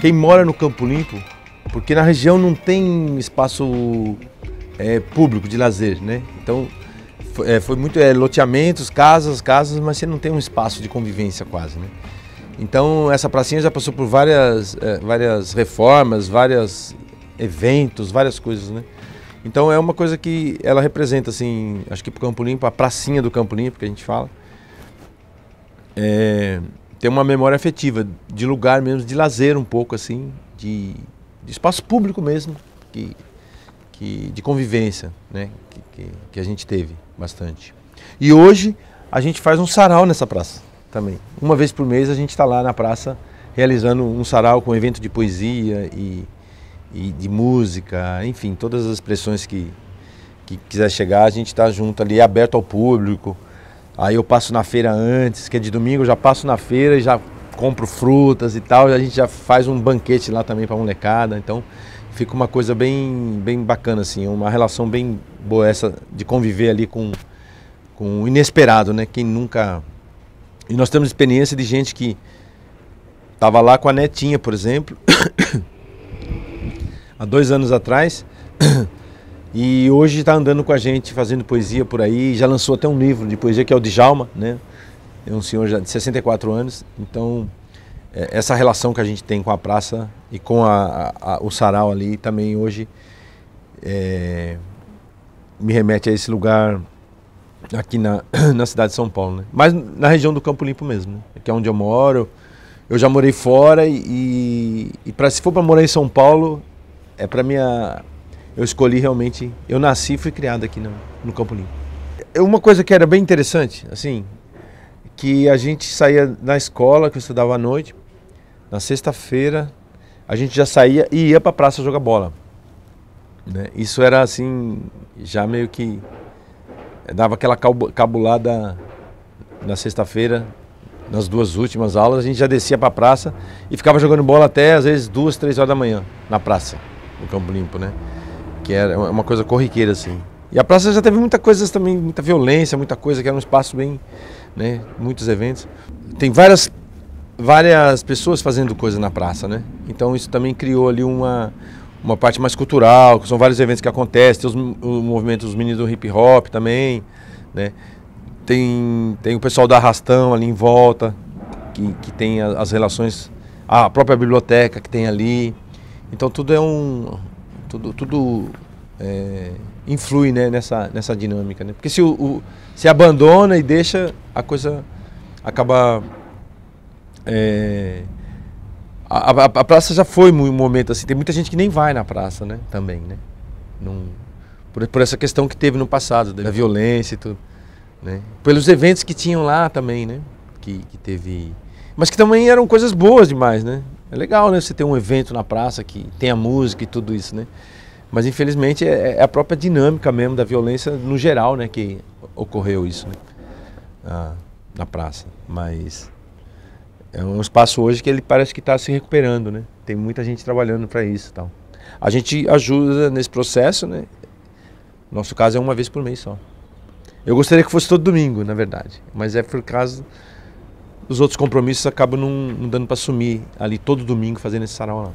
Quem mora no Campo Limpo, porque na região não tem espaço é, público de lazer, né? Então foi, é, foi muito é, loteamentos, casas, casas, mas você não tem um espaço de convivência quase, né? Então essa pracinha já passou por várias, é, várias reformas, vários eventos, várias coisas, né? Então é uma coisa que ela representa, assim, acho que para o Campo Limpo, a pracinha do Campo Limpo que a gente fala. É, ter uma memória afetiva, de lugar mesmo, de lazer um pouco, assim, de, de espaço público mesmo, que, que, de convivência, né? Que, que, que a gente teve bastante. E hoje a gente faz um sarau nessa praça também. Uma vez por mês a gente está lá na praça realizando um sarau com evento de poesia e, e de música, enfim, todas as expressões que, que quiser chegar, a gente está junto ali, aberto ao público. Aí eu passo na feira antes, que é de domingo, eu já passo na feira e já compro frutas e tal. A gente já faz um banquete lá também para molecada. Então fica uma coisa bem, bem bacana, assim, uma relação bem boa essa de conviver ali com, com o inesperado, né? Quem nunca. E nós temos experiência de gente que estava lá com a netinha, por exemplo, há dois anos atrás. E hoje está andando com a gente, fazendo poesia por aí. Já lançou até um livro de poesia, que é o Djalma, né? É um senhor já de 64 anos. Então, é, essa relação que a gente tem com a praça e com a, a, a, o sarau ali também hoje é, me remete a esse lugar aqui na, na cidade de São Paulo, né? Mas na região do Campo Limpo mesmo, né? que é onde eu moro. Eu já morei fora e, e, pra, se for para morar em São Paulo, é para minha eu escolhi realmente. Eu nasci e fui criado aqui no, no Campo Limpo. É uma coisa que era bem interessante, assim, que a gente saía na escola, que eu estudava à noite, na sexta-feira, a gente já saía e ia para a praça jogar bola. Né? Isso era assim, já meio que eh, dava aquela cabulada na sexta-feira, nas duas últimas aulas, a gente já descia para a praça e ficava jogando bola até às vezes duas, três horas da manhã na praça, no Campo Limpo, né? que era é é uma coisa corriqueira, assim. E a praça já teve muita coisa também, muita violência, muita coisa, que era um espaço bem, né, muitos eventos. Tem várias, várias pessoas fazendo coisa na praça, né? Então isso também criou ali uma, uma parte mais cultural, são vários eventos que acontecem, tem os, o movimento dos meninos do hip hop também, né? Tem, tem o pessoal da Arrastão ali em volta, que, que tem as relações, a própria biblioteca que tem ali. Então tudo é um, tudo, tudo é, influi né, nessa, nessa dinâmica. Né? Porque se, o, o, se abandona e deixa, a coisa acaba. É, a, a, a, praça já foi um momento assim. Tem muita gente que nem vai na praça né, também. Né? Num, por, por essa questão que teve no passado, da violência e tudo. Né? Pelos eventos que tinham lá também, né? que, que teve. Mas que também eram coisas boas demais, né? É legal, né? Você ter um evento na praça que tem a música e tudo isso, né? Mas infelizmente é, é, a própria dinâmica mesmo da violência no geral, né? Que ocorreu isso né? ah, na praça. Mas é um espaço hoje que ele parece que está se recuperando, né? Tem muita gente trabalhando para isso, tal. A gente ajuda nesse processo, né? Nosso caso é uma vez por mês só. Eu gostaria que fosse todo domingo, na verdade, mas é por causa os outros compromissos acabam não, não dando para assumir ali todo domingo fazendo esse sarau lá.